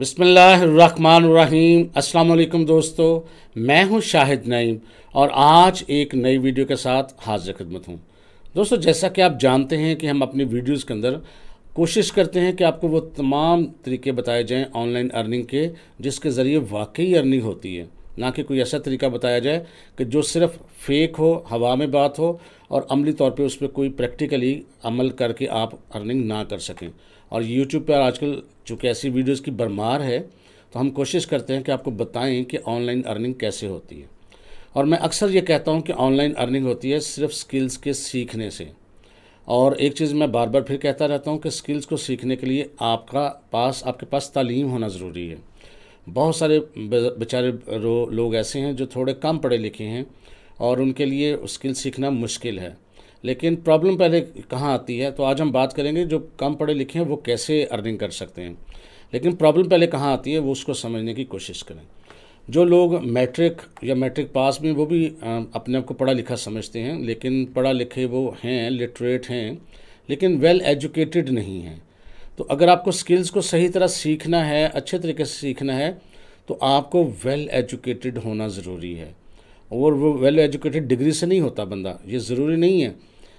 बसमीम अल्लाम दोस्तों मैं हूं शाहिद नईम और आज एक नई वीडियो के साथ हाजिर खिदमत हूं दोस्तों जैसा कि आप जानते हैं कि हम अपनी वीडियोस के अंदर कोशिश करते हैं कि आपको वो तमाम तरीके बताए जाएं ऑनलाइन अर्निंग के जिसके ज़रिए वाकई अर्निंग होती है ना कि कोई ऐसा तरीका बताया जाए कि जो सिर्फ फेक हो हवा में बात हो और अमली तौर पर उस पर कोई प्रैक्टिकली अमल करके आप अर्निंग ना कर सकें और यूट्यूब पर आजकल चूँकि ऐसी वीडियोज़ की भरमार है तो हम कोशिश करते हैं कि आपको बताएं कि ऑनलाइन अर्निंग कैसे होती है और मैं अक्सर ये कहता हूँ कि ऑनलाइन अर्निंग होती है सिर्फ स्किल्स के सीखने से और एक चीज़ मैं बार बार फिर कहता रहता हूँ कि स्किल्स को सीखने के लिए आपका पास आपके पास तालीम होना ज़रूरी है बहुत सारे बेचारे लोग ऐसे हैं जो थोड़े कम पढ़े लिखे हैं और उनके लिए स्किल सीखना मुश्किल है लेकिन प्रॉब्लम पहले कहाँ आती है तो आज हम बात करेंगे जो कम पढ़े लिखे हैं वो कैसे अर्निंग कर सकते हैं लेकिन प्रॉब्लम पहले कहाँ आती है वो उसको समझने की कोशिश करें जो लोग मैट्रिक या मैट्रिक पास में वो भी अपने आप को पढ़ा लिखा समझते हैं लेकिन पढ़ा लिखे वो हैं लिटरेट हैं लेकिन वेल एजुकेटेड नहीं हैं तो अगर आपको स्किल्स को सही तरह सीखना है अच्छे तरीके से सीखना है तो आपको वेल एजुकेटेड होना ज़रूरी है और वो वेल एजुकेटेड डिग्री से नहीं होता बंदा ये ज़रूरी नहीं है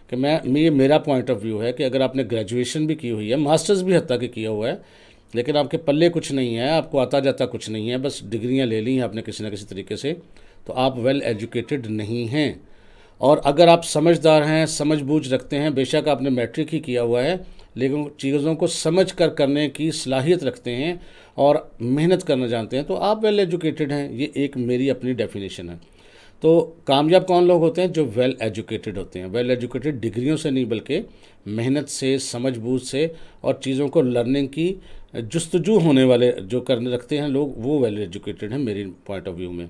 कि मैं ये मेरा पॉइंट ऑफ व्यू है कि अगर आपने ग्रेजुएशन भी की हुई है मास्टर्स भी हद तक किया हुआ है लेकिन आपके पल्ले कुछ नहीं है आपको आता जाता कुछ नहीं है बस डिग्रियाँ ले ली हैं आपने किसी ना किसी तरीके से तो आप वेल एजुकेटेड नहीं हैं और अगर आप समझदार हैं समझ बूझ रखते हैं बेशक आपने मैट्रिक ही किया हुआ है लेकिन चीज़ों को समझ कर करने की सलाहियत रखते हैं और मेहनत करना जानते हैं तो आप वेल एजुकेटेड हैं ये एक मेरी अपनी डेफिनेशन है तो कामयाब कौन लोग होते हैं जो वेल एजुकेटेड होते हैं वेल एजुकेटेड डिग्रियों से नहीं बल्कि मेहनत से समझ बूझ से और चीज़ों को लर्निंग की जस्तजू होने वाले जो करने रखते हैं लोग वो वेल एजुकेटेड हैं मेरी पॉइंट ऑफ व्यू में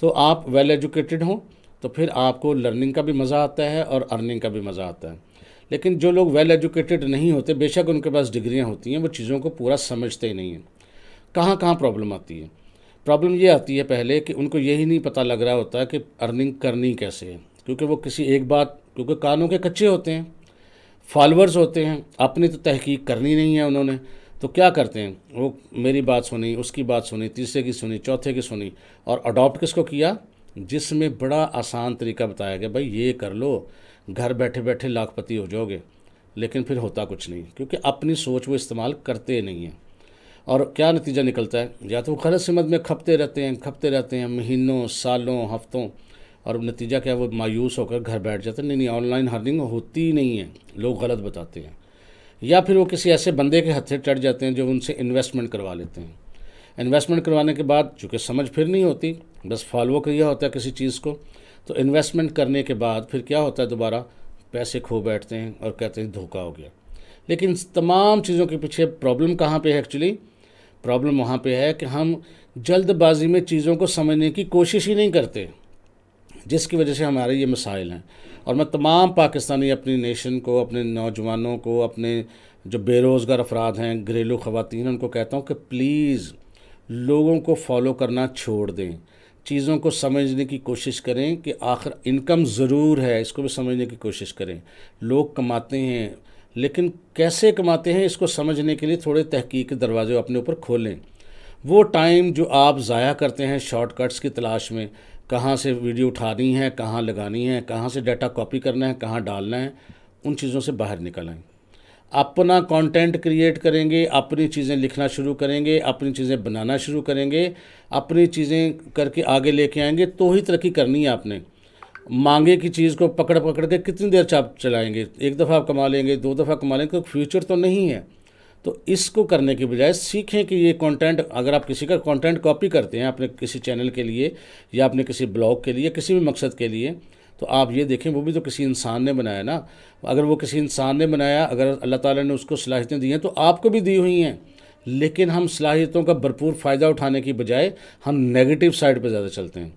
तो आप वेल एजुकेटेड हों तो फिर आपको लर्निंग का भी मज़ा आता है और अर्निंग का भी मज़ा आता है लेकिन जो लोग वेल एजुकेटेड नहीं होते बेशक उनके पास डिग्रियाँ होती हैं वो चीज़ों को पूरा समझते ही नहीं हैं कहाँ कहाँ प्रॉब्लम आती है प्रॉब्लम ये आती है पहले कि उनको यही नहीं पता लग रहा होता कि अर्निंग करनी कैसे है क्योंकि वो किसी एक बात क्योंकि कानों के कच्चे होते हैं फॉलोअर्स होते हैं अपनी तो तहकीक करनी नहीं है उन्होंने तो क्या करते हैं वो मेरी बात सुनी उसकी बात सुनी तीसरे की सुनी चौथे की सुनी और अडॉप्ट किसको किया जिसमें बड़ा आसान तरीका बताया गया भाई ये कर लो घर बैठे बैठे लाखपति हो जाओगे लेकिन फिर होता कुछ नहीं क्योंकि अपनी सोच वो इस्तेमाल करते नहीं हैं और क्या नतीजा निकलता है या तो वो गलत समझ में खपते रहते हैं खपते रहते हैं महीनों सालों हफ्तों और नतीजा क्या वो मायूस होकर घर बैठ जाते हैं नहीं नहीं ऑनलाइन हर्निंग होती नहीं है लोग गलत बताते हैं या फिर वो किसी ऐसे बंदे के हथे चढ़ जाते हैं जो उनसे इन्वेस्टमेंट करवा लेते हैं इन्वेस्टमेंट करवाने के बाद चूँकि समझ फिर नहीं होती बस फॉलो किया होता है किसी चीज़ को तो इन्वेस्टमेंट करने के बाद फिर क्या होता है दोबारा पैसे खो बैठते हैं और कहते हैं धोखा हो गया लेकिन तमाम चीज़ों के पीछे प्रॉब्लम कहाँ पे है एक्चुअली प्रॉब्लम वहाँ पे है कि हम जल्दबाजी में चीज़ों को समझने की कोशिश ही नहीं करते जिसकी वजह से हमारे ये मसाइल हैं और मैं तमाम पाकिस्तानी अपनी नेशन को अपने नौजवानों को अपने जो बेरोज़गार अफराद हैं घरेलू ख़वान उनको कहता हूँ कि प्लीज़ लोगों को फॉलो करना छोड़ दें चीज़ों को समझने की कोशिश करें कि आखिर इनकम ज़रूर है इसको भी समझने की कोशिश करें लोग कमाते हैं लेकिन कैसे कमाते हैं इसको समझने के लिए थोड़े तहकीक के दरवाजे अपने ऊपर खोलें वो टाइम जो आप ज़ाया करते हैं शॉर्टकट्स की तलाश में कहाँ से वीडियो उठानी है कहाँ लगानी है कहाँ से डाटा कॉपी करना है कहाँ डालना है उन चीज़ों से बाहर निकल अपना कंटेंट क्रिएट करेंगे अपनी चीज़ें लिखना शुरू करेंगे अपनी चीज़ें बनाना शुरू करेंगे अपनी चीज़ें करके आगे लेके आएंगे तो ही तरक्की करनी है आपने मांगे की चीज़ को पकड़ पकड़ के कितनी देर आप चलाएंगे एक दफ़ा आप कमा लेंगे दो दफ़ा कमा लेंगे क्योंकि फ्यूचर तो नहीं है तो इसको करने के बजाय सीखें कि ये कंटेंट अगर आप किसी का कंटेंट कॉपी करते हैं अपने किसी चैनल के लिए या अपने किसी ब्लॉग के लिए किसी भी मकसद के लिए तो आप ये देखें वो भी तो किसी इंसान ने बनाया ना अगर वो किसी इंसान ने बनाया अगर अल्लाह ताला ने उसको सलाहियतें दी हैं तो आपको भी दी हुई हैं लेकिन हम सलाहियतों का भरपूर फ़ायदा उठाने की बजाय हम नेगेटिव साइड पर ज़्यादा चलते हैं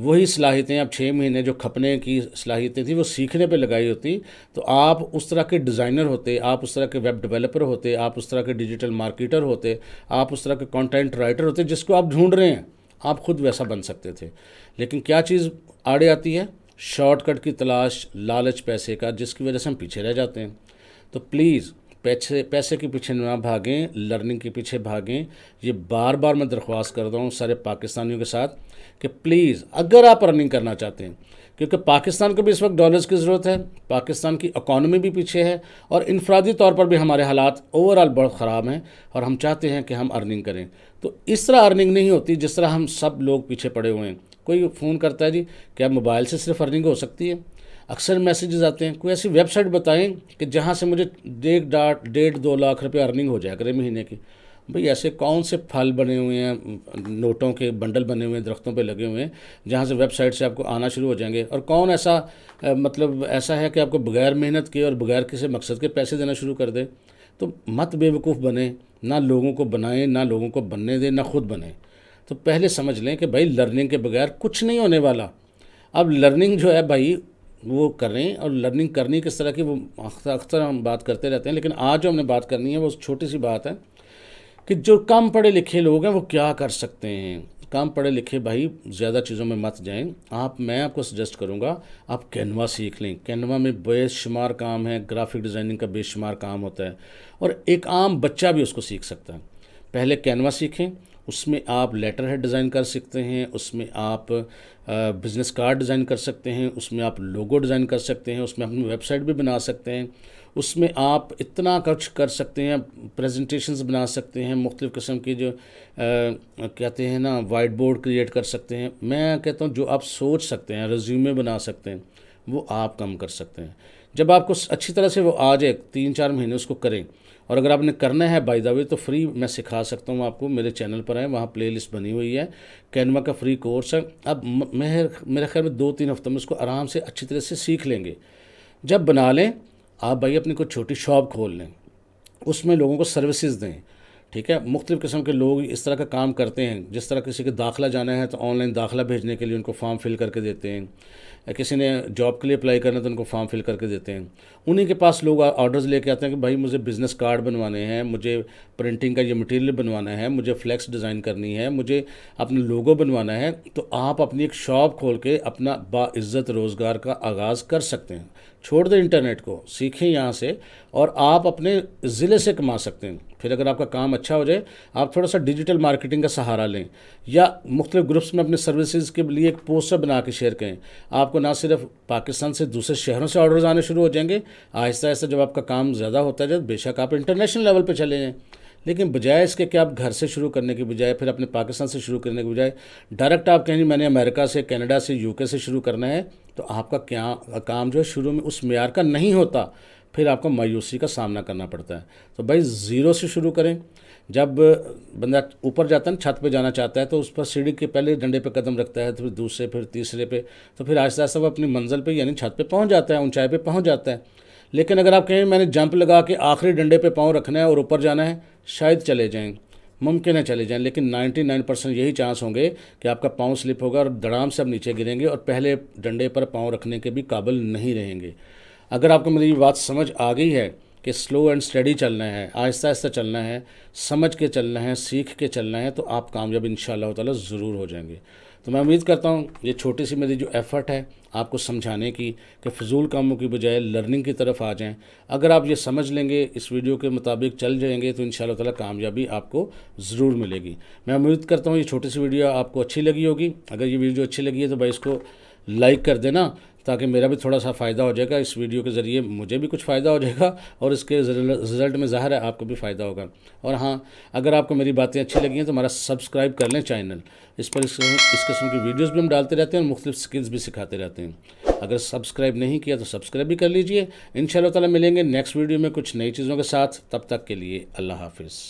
वही सलाहियतें आप छः महीने जो खपने की सलाहियतें थी वो सीखने पे लगाई होती तो आप उस तरह के डिज़ाइनर होते आप उस तरह के वेब डेवलपर होते आप उस तरह के डिजिटल मार्केटर होते आप उस तरह के कंटेंट राइटर होते जिसको आप ढूंढ रहे हैं आप खुद वैसा बन सकते थे लेकिन क्या चीज़ आड़े आती है शॉर्टकट की तलाश लालच पैसे का जिसकी वजह से हम पीछे रह जाते हैं तो प्लीज़ पैसे पैसे के पीछे ना भागें लर्निंग के पीछे भागें ये बार बार मैं दरख्वास्त करता हूँ सारे पाकिस्तानियों के साथ कि प्लीज़ अगर आप रनिंग करना चाहते हैं क्योंकि पाकिस्तान को भी इस वक्त डॉलर्स की ज़रूरत है पाकिस्तान की इकानमी भी पीछे है और इनफरादी तौर पर भी हमारे हालात ओवरऑल बहुत ख़राब हैं और हम चाहते हैं कि हम अर्निंग करें तो इस तरह अर्निंग नहीं होती जिस तरह हम सब लोग पीछे पड़े हुए हैं कोई फ़ोन करता है जी क्या मोबाइल से सिर्फ अर्निंग हो सकती है अक्सर मैसेजेस आते हैं कोई ऐसी वेबसाइट बताएं कि जहाँ से मुझे डेढ़ डाट डेढ़ दो लाख रुपये अर्निंग हो जाए अगले महीने की भाई ऐसे कौन से फल बने हुए हैं नोटों के बंडल बने हुए हैं दरख्तों पे लगे हुए हैं जहाँ से वेबसाइट से आपको आना शुरू हो जाएंगे और कौन ऐसा आ, मतलब ऐसा है कि आपको बगैर मेहनत के और बगैर किसी मकसद के पैसे देना शुरू कर दे तो मत बेवकूफ़ बने ना लोगों को बनाएं ना लोगों को बनने दें ना खुद बने तो पहले समझ लें कि भाई लर्निंग के बगैर कुछ नहीं होने वाला अब लर्निंग जो है भाई वो करें और लर्निंग करनी किस तरह की वो अक्सर हम बात करते रहते हैं लेकिन आज जो हमने बात करनी है वो छोटी सी बात है कि जो कम पढ़े लिखे लोग हैं वो क्या कर सकते हैं कम पढ़े लिखे भाई ज़्यादा चीज़ों में मत जाएं आप मैं आपको सजेस्ट करूँगा आप कैनवा सीख लें कैनवा में बेशुमार काम है ग्राफिक डिज़ाइनिंग का बेशुमार काम होता है और एक आम बच्चा भी उसको सीख सकता है पहले कैनवा सीखें उसमें आप लेटर हेड डिज़ाइन कर सकते हैं उसमें आप बिज़नेस कार्ड डिज़ाइन कर सकते हैं उसमें आप लोगो डिज़ाइन कर सकते हैं उसमें अपनी वेबसाइट भी बना सकते हैं उसमें आप इतना कुछ कर सकते हैं प्रेजेंटेशंस बना सकते हैं मुख्तलिफ़ किस्म की जो आ, कहते हैं ना वाइट बोर्ड क्रिएट कर सकते हैं मैं कहता हूँ जो आप सोच सकते हैं रिज्यूमे बना सकते हैं वो आप कम कर सकते हैं जब आपको अच्छी तरह से वो आ जाए तीन चार महीने उसको करें और अगर आपने करना है बाई द वे तो फ्री मैं सिखा सकता हूँ आपको मेरे चैनल पर आए वहाँ प्ले लिस्ट बनी हुई है कैनवा का फ्री कोर्स है अब मेहर मेरे ख्याल में दो तीन हफ्तों में उसको आराम से अच्छी तरह से सीख लेंगे जब बना लें आप भाई अपनी कोई छोटी शॉप खोल लें उसमें लोगों को सर्विसेज दें ठीक है मुख्तलिफ़ किस्म के लोग इस तरह का काम करते हैं जिस तरह किसी के दाखिला जाना है तो ऑनलाइन दाखिला भेजने के लिए उनको फॉर्म फिल करके देते हैं किसी ने जॉब के लिए अप्लाई करना है तो उनको फॉर्म फिल करके देते हैं उन्हीं के पास लोग ऑर्डर्स लेके आते हैं कि भाई मुझे बिज़नेस कार्ड बनवाने हैं मुझे प्रिंटिंग का ये मटेरियल बनवाना है मुझे फ्लैक्स डिज़ाइन करनी है मुझे अपना लोगो बनवाना है तो आप अपनी एक शॉप खोल के अपना बाज़्ज़त रोज़गार का आगाज़ कर सकते हैं छोड़ दें इंटरनेट को सीखें यहाँ से और आप अपने ज़िले से कमा सकते हैं फिर अगर आपका काम अच्छा हो जाए आप थोड़ा सा डिजिटल मार्केटिंग का सहारा लें या मुख्तलिफ ग्रुप्स में अपने सर्विसेज के लिए एक पोस्टर बना के शेयर करें आपको ना सिर्फ पाकिस्तान से दूसरे शहरों से ऑर्डर्स आने शुरू हो जाएंगे आहिस्ता आहिस्ता जब आपका काम ज़्यादा होता जाए बेशक आप इंटरनेशनल लेवल पर चले जाएँ लेकिन बजाय इसके कि आप घर से शुरू करने के बजाय फिर अपने पाकिस्तान से शुरू करने के बजाय डायरेक्ट आप कहें मैंने अमेरिका से कनाडा से यूके से शुरू करना है तो आपका क्या काम जो है शुरू में उस मैार का नहीं होता फिर आपको मायूसी का सामना करना पड़ता है तो भाई ज़ीरो से शुरू करें जब बंदा ऊपर जाता है ना छत पे जाना चाहता है तो उस पर सीढ़ी के पहले डंडे पे कदम रखता है तो फिर दूसरे फिर तीसरे पे तो फिर आहिस्ता आहिस्ता वो अपनी मंजिल पे यानी छत पे पहुंच जाता है ऊंचाई पे पहुंच जाता है लेकिन अगर आप कहें मैंने जंप लगा के आखिरी डंडे पे पाँव रखना है और ऊपर जाना है शायद चले जाएँ मुमकिन है चले जाएँ लेकिन नाइन्टी परसेंट यही चांस होंगे कि आपका पाँव स्लिप होगा और दड़ाम से आप नीचे गिरेंगे और पहले डंडे पर पाँव रखने के भी काबिल नहीं रहेंगे अगर आपको मेरी बात समझ आ गई है कि स्लो एंड स्टडी चलना है आहिस्ता आहिस्ता चलना है समझ के चलना है सीख के चलना है तो आप कामयाब इन ताला ज़रूर हो जाएंगे तो मैं उम्मीद करता हूँ ये छोटी सी मेरी जो एफ़र्ट है आपको समझाने की कि फ़जूल कामों की बजाय लर्निंग की तरफ आ जाएं अगर आप ये समझ लेंगे इस वीडियो के मुताबिक चल जाएंगे तो इन ताला कामयाबी आपको ज़रूर मिलेगी मैं उम्मीद करता हूँ ये छोटी सी वीडियो आपको अच्छी लगी होगी अगर ये वीडियो अच्छी लगी है तो भाई इसको लाइक कर देना ताकि मेरा भी थोड़ा सा फ़ायदा हो जाएगा इस वीडियो के ज़रिए मुझे भी कुछ फ़ायदा हो जाएगा और इसके रिज़ल्ट में ज़ाहिर है आपको भी फ़ायदा होगा और हाँ अगर आपको मेरी बातें अच्छी लगी हैं तो हमारा सब्सक्राइब कर लें चैनल इस पर इस, किस्म की वीडियोज़ भी हम डालते रहते हैं और मुख्तलिफ स्किल्स भी सिखाते रहते हैं अगर सब्सक्राइब नहीं किया तो सब्सक्राइब भी कर लीजिए इन ताला मिलेंगे नेक्स्ट वीडियो में कुछ नई चीज़ों के साथ तब तक के लिए अल्लाह हाफिज़